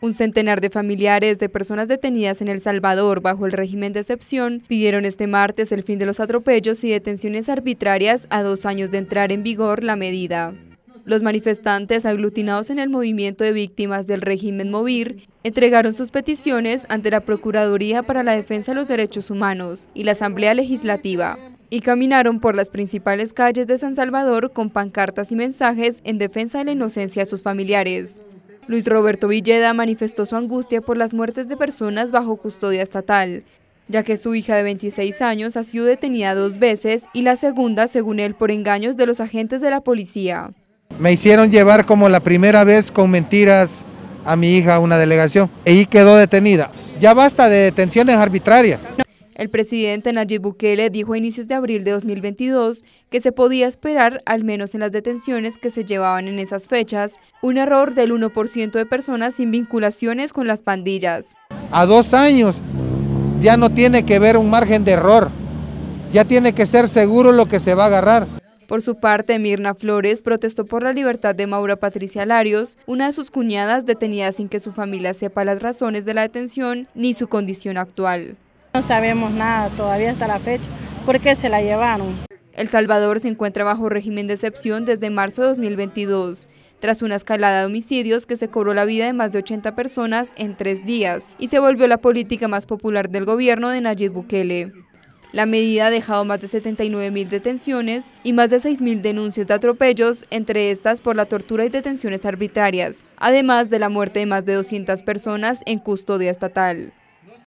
Un centenar de familiares de personas detenidas en El Salvador bajo el régimen de excepción pidieron este martes el fin de los atropellos y detenciones arbitrarias a dos años de entrar en vigor la medida. Los manifestantes, aglutinados en el movimiento de víctimas del régimen Movir, entregaron sus peticiones ante la Procuraduría para la Defensa de los Derechos Humanos y la Asamblea Legislativa, y caminaron por las principales calles de San Salvador con pancartas y mensajes en defensa de la inocencia de sus familiares. Luis Roberto Villeda manifestó su angustia por las muertes de personas bajo custodia estatal, ya que su hija de 26 años ha sido detenida dos veces y la segunda, según él, por engaños de los agentes de la policía. Me hicieron llevar como la primera vez con mentiras a mi hija a una delegación y quedó detenida. Ya basta de detenciones arbitrarias. El presidente Nayib Bukele dijo a inicios de abril de 2022 que se podía esperar, al menos en las detenciones que se llevaban en esas fechas, un error del 1% de personas sin vinculaciones con las pandillas. A dos años ya no tiene que ver un margen de error, ya tiene que ser seguro lo que se va a agarrar. Por su parte, Mirna Flores protestó por la libertad de Maura Patricia Larios, una de sus cuñadas detenida sin que su familia sepa las razones de la detención ni su condición actual. No sabemos nada todavía hasta la fecha, por qué se la llevaron. El Salvador se encuentra bajo régimen de excepción desde marzo de 2022, tras una escalada de homicidios que se cobró la vida de más de 80 personas en tres días y se volvió la política más popular del gobierno de Nayib Bukele. La medida ha dejado más de 79 mil detenciones y más de 6.000 denuncias de atropellos, entre estas por la tortura y detenciones arbitrarias, además de la muerte de más de 200 personas en custodia estatal.